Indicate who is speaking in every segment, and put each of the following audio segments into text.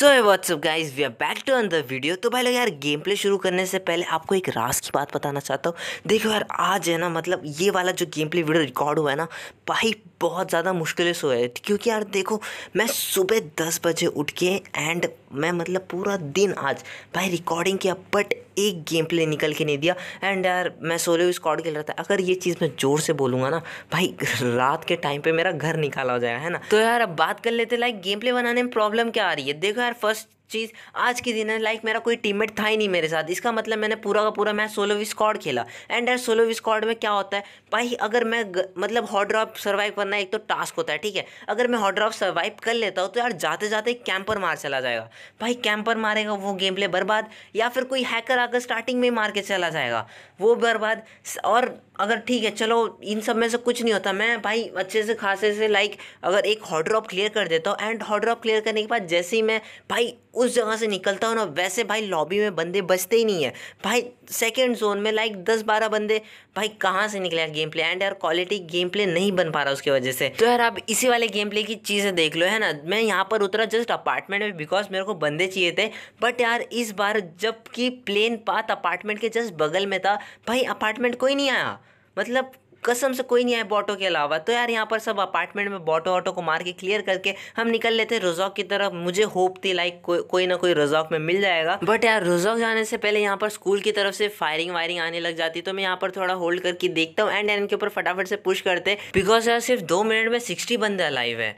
Speaker 1: So what's up guys we are back to on the video तो भाई लोग यार गेम प्ले शुरू करने से पहले आपको एक रास की बात बताना चाहता हूँ देखो यार आज है ना मतलब ये वाला जो गेम प्ले वीडियो रिकॉर्ड हुआ है ना भाई बहुत ज़्यादा मुश्किल से हुआ है क्योंकि यार देखो मैं सुबह दस बजे उठ के एंड मैं मतलब पूरा दिन आज भाई रिकॉर्डिंग किया बट एक गेम प्ले निकल के नहीं दिया एंड यार मैं सोलो स्कॉड खेल रहा था अगर ये चीज़ मैं जोर से बोलूँगा ना भाई रात के टाइम पर मेरा घर निकाला हो जाएगा है ना तो यार अब बात कर लेते लाइक गेम प्ले बनाने में प्रॉब्लम क्या आ रही है देखो यार फर्स्ट चीज़ आज के दिन है लाइक मेरा कोई टीममेट था ही नहीं मेरे साथ इसका मतलब मैंने पूरा का पूरा मैं सोलो स्कॉड खेला एंड यार सोलो स्कॉड में क्या होता है भाई अगर मैं ग, मतलब हॉट ड्रॉप सर्वाइव करना एक तो टास्क होता है ठीक है अगर मैं हॉट ड्रॉप सर्वाइव कर लेता हूँ तो यार जाते जाते कैंपर मार चला जाएगा भाई कैंपर मारेगा वो गेम प्ले बर्बाद या फिर कोई हैकर आकर स्टार्टिंग में मार के चला जाएगा वो बर्बाद और अगर ठीक है चलो इन सब में से कुछ नहीं होता मैं भाई अच्छे से खासे से लाइक अगर एक हॉट ड्रॉप क्लियर कर देता हूँ एंड हॉट ड्रॉप क्लियर करने के बाद जैसे ही मैं भाई उस जगह से निकलता हूँ ना वैसे भाई लॉबी में बंदे बचते ही नहीं है भाई सेकेंड जोन में लाइक दस बारह बंदे भाई कहाँ से निकले यार गेम प्ले एंड यार क्वालिटी गेम प्ले नहीं बन पा रहा उसकी वजह से तो यार आप इसी वाले गेम प्ले की चीज़ें देख लो है ना मैं यहाँ पर उतरा जस्ट अपार्टमेंट में बिकॉज मेरे को बंदे चाहिए थे बट यार इस बार जबकि प्लेन पाथ अपार्टमेंट के जस्ट बगल में था भाई अपार्टमेंट कोई नहीं आया मतलब कसम से कोई नहीं आया बॉटो के अलावा तो यार यहाँ पर सब अपार्टमेंट में बॉटो ऑटो को मार के क्लियर करके हम निकल लेते रोजॉक की तरफ मुझे होप थी लाइक को, कोई ना कोई रोजॉक में मिल जाएगा बट यार रोजॉक जाने से पहले यहाँ पर स्कूल की तरफ से फायरिंग वायरिंग आने लग जाती तो मैं यहाँ पर थोड़ा होल्ड करके देखता हूँ एंड के ऊपर फटाफट से पुश करते बिकॉज यार सिर्फ दो मिनट में सिक्सटी बंदे अलाइव है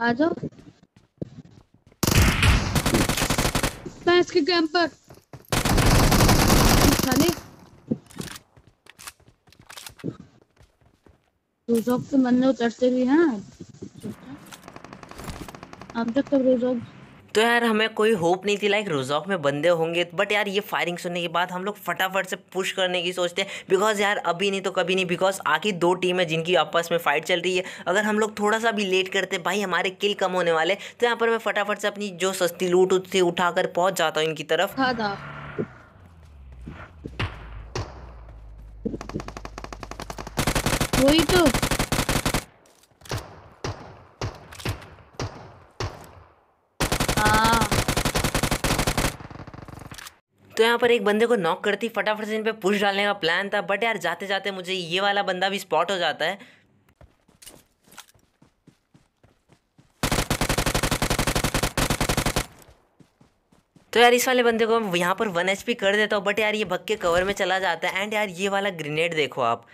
Speaker 1: आ जाओ इसके रोजॉक के उतरते भी हैं अब तक तो रोजॉक तो यार हमें कोई होप नहीं थी लाइक रोजॉक में बंदे होंगे बट यार ये फायरिंग सुनने के बाद हम लोग फटाफट से पुश करने की सोचते हैं बिकॉज यार अभी नहीं तो कभी नहीं बिकॉज आखिर दो टीम है जिनकी आपस में फाइट चल रही है अगर हम लोग थोड़ा सा भी लेट करते भाई हमारे किल कम होने वाले तो यहाँ पर मैं फटाफट से अपनी जो सस्ती लूट उठा उठाकर पहुँच जाता हूँ इनकी तरफ हाँ वही तो हाँ। तो यहाँ पर एक बंदे को नॉक करती फटाफट से इन पे पुश डालने का प्लान था बट यार जाते जाते मुझे ये वाला बंदा भी स्पॉट हो जाता है तो यार इस वाले बंदे को मैं यहाँ पर वन एच कर देता हूँ बट यार ये भक्के कवर में चला जाता है एंड यार ये वाला ग्रेनेड देखो आप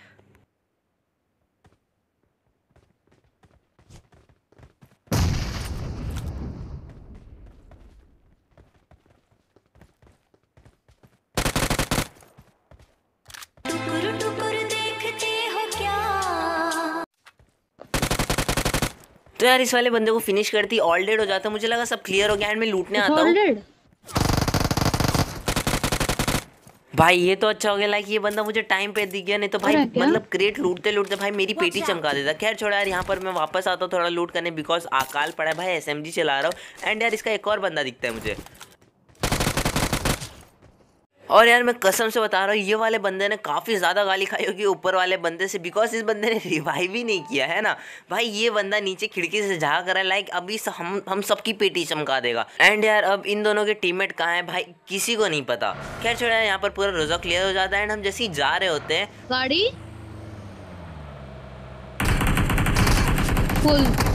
Speaker 1: तो यार इस वाले बंदे को फिनिश करती ऑल डेड हो जाता मुझे लगा सब क्लियर हो गया एंड मैं लूटने आता हूँ भाई ये तो अच्छा हो गया लाइक ये बंदा मुझे टाइम पे दिख गया नहीं तो भाई मतलब क्रेट लूटते लूटते भाई मेरी पेटी चमका देता खैर छोड़ा यार यहाँ पर मैं वापस आता हूँ थोड़ा लूट करने बिकॉज अकाल पड़ा है भाई एसएमजी चला रहा हूँ एंड यार इसका एक और बंदा दिखता है मुझे और यार मैं कसम से बता रहा हूँ ये वाले बंदे ने काफ़ी ज़्यादा गाली खाई होगी ऊपर वाले बंदे से बिकॉज इस बंदे ने रिवाइव ही नहीं किया है ना भाई ये बंदा नीचे खिड़की से झा कर है लाइक अभी हम हम सबकी पेटी चमका देगा एंड यार अब इन दोनों के टीममेट कहाँ हैं भाई किसी को नहीं पता खैर छोड़ा यहाँ पर पूरा रोज़ा क्लियर हो जाता है एंड हम जैसे ही जा रहे होते हैं गाड़ी फुल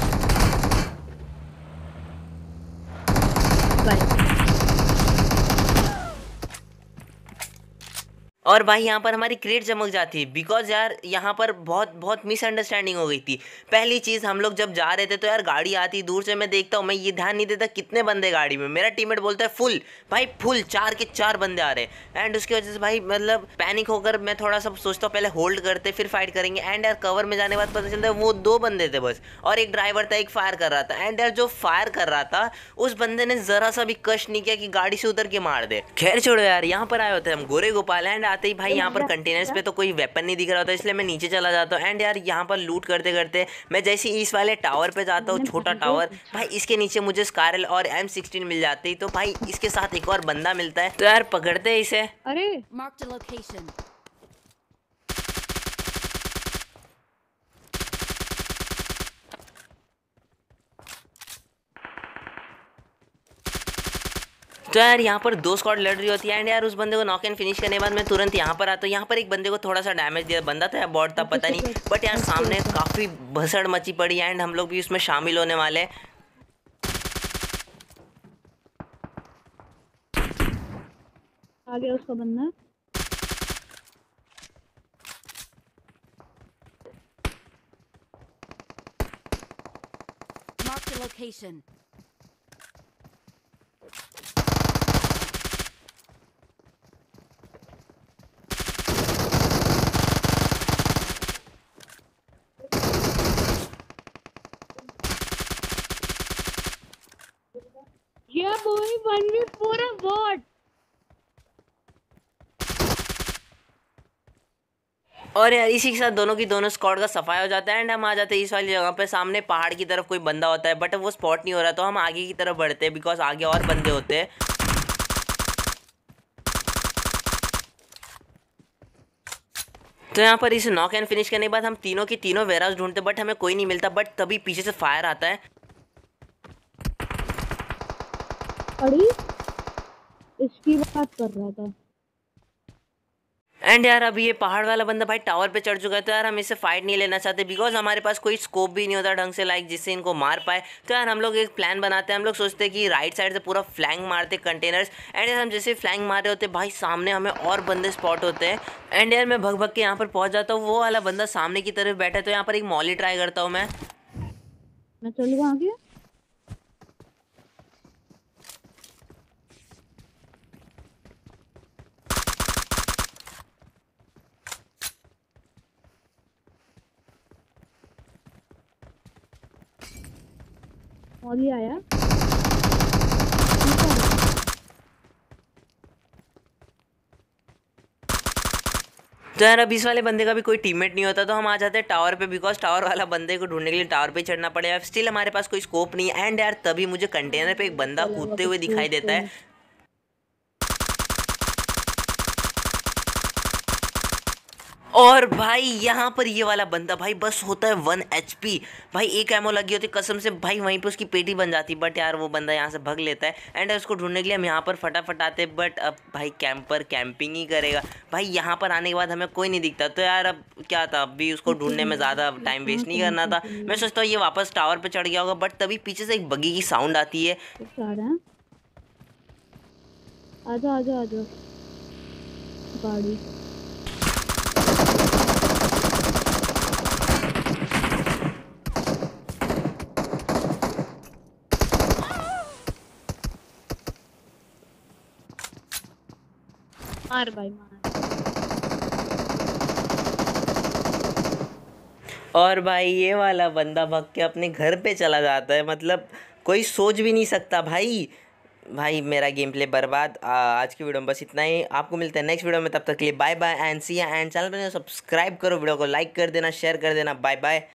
Speaker 1: और भाई यहाँ पर हमारी क्रेट चमक जाती है बिकॉज यार यहाँ पर बहुत बहुत मिसअंडरस्टैंडिंग हो गई थी पहली चीज़ हम लोग जब जा रहे थे तो यार गाड़ी आती दूर से मैं देखता हूँ मैं ये ध्यान नहीं देता कितने बंदे गाड़ी में मेरा टीममेट बोलता है फुल भाई फुल चार के चार बंदे आ रहे हैं एंड उसकी वजह से भाई मतलब पैनिक होकर मैं थोड़ा सा सोचता हूँ पहले होल्ड करते फिर फाइट करेंगे एंड यार कवर में जाने के बाद पता चलता है वो दो बंदे थे बस और एक ड्राइवर था एक फायर कर रहा था एंड यार जो फायर कर रहा था उस बंदे ने ज़रा सा भी कष्ट नहीं किया कि गाड़ी से उतर के मार दे खैर छोड़ो यार यहाँ पर आए होते हम गोरे गोपाल एंड जाते ही भाई तो यहाँ पर मतलब कंटेनर्स पे तो कोई वेपन नहीं दिख रहा होता इसलिए मैं नीचे चला जाता हूँ एंड यार यहाँ पर लूट करते करते मैं जैसे इस वाले टावर पे जाता हूँ छोटा टावर भाई इसके नीचे मुझे स्कारल और एम सिक्सटीन मिल जाती तो भाई इसके साथ एक और बंदा मिलता है तो यार पकड़ते इसे अरे तो यार यहाँ पर दो स्कॉट लड़ रही होती है एंड यार उस बंदे को नॉक एंड फिनिश करने के बाद मैं तुरंत यहाँ पर आता हूँ यहाँ पर एक बंदे को थोड़ा सा डैमेज दिया बंदा था तो बॉड था पता नहीं बट यार सामने काफ़ी भसड़ मची पड़ी एंड हम लोग भी उसमें शामिल होने वाले आ गया उसका बंदा Mark the location. और यार इसी के साथ दोनों की दोनों स्कॉड का सफाया हो जाता है एंड हम आ जाते हैं इस वाली जगह पे सामने पहाड़ की तरफ कोई बंदा होता है बट वो स्पॉट नहीं हो रहा तो हम आगे की तरफ बढ़ते हैं बिकॉज आगे और बंदे होते हैं तो यहाँ पर इसे नॉक एंड फिनिश करने के बाद हम तीनों की तीनों वेराज ढूंढते बट हमें कोई नहीं मिलता बट तभी पीछे से फायर आता है इसकी बात कर रहा था एंड यार अभी ये पहाड़ वाला बंदा भाई टावर पे चढ़ चुका है तो यार हम इसे फाइट नहीं लेना चाहते बिकॉज हमारे पास कोई स्कोप भी नहीं होता ढंग से लाइक जिससे इनको मार पाए तो यार हम लोग एक प्लान बनाते हैं हम लोग सोचते हैं कि राइट साइड से पूरा फ्लैंग मारते कंटेनर्स एंड यार हम जैसे फ्लैंग मार रहे होते भाई सामने हमें और बंदे स्पॉट होते हैं एंड यार मैं भग भग के यहाँ पर पहुँच जाता हूँ वो वाला बंदा सामने की तरफ बैठा तो यहाँ पर एक मॉली ट्राई करता हूँ मैं और ये आया तो यार अब इस वाले बंदे का भी कोई टीममेट नहीं होता तो हम आ जाते हैं टावर पे बिकॉज टावर वाला बंदे को ढूंढने के लिए टावर पे चढ़ना पड़ेगा स्टिल हमारे पास कोई स्कोप नहीं है एंड यार तभी मुझे कंटेनर पे एक बंदा कूदते हुए दिखाई देता है और भाई यहाँ पर ये वाला बंदा भाई बस होता है वन एच भाई एक एमओ लगी होती कसम से भाई वहीं पे उसकी पेटी बन जाती बट यार वो बंदा यहाँ से भग लेता है एंड उसको ढूंढने के लिए हम यहाँ पर फटाफट आते बट अब भाई कैंपर कैंपिंग ही करेगा भाई यहाँ पर आने के बाद हमें कोई नहीं दिखता तो यार अब क्या था अब भी उसको ढूंढने में ज़्यादा टाइम वेस्ट नहीं करना था मैं सोचता हूँ ये वापस टावर पर चढ़ गया होगा बट तभी पीछे से एक बगी की साउंड आती है आजा आजा आजा गाड़ी मार भाई मार और भाई ये वाला बंदा भग के अपने घर पे चला जाता है मतलब कोई सोच भी नहीं सकता भाई भाई मेरा गेम प्ले बर्बाद आ, आज की वीडियो में बस इतना ही आपको मिलता है नेक्स्ट वीडियो में तब तक के लिए bye bye and see and channel पर सब्सक्राइब करो वीडियो को लाइक कर देना शेयर कर देना बाय बाय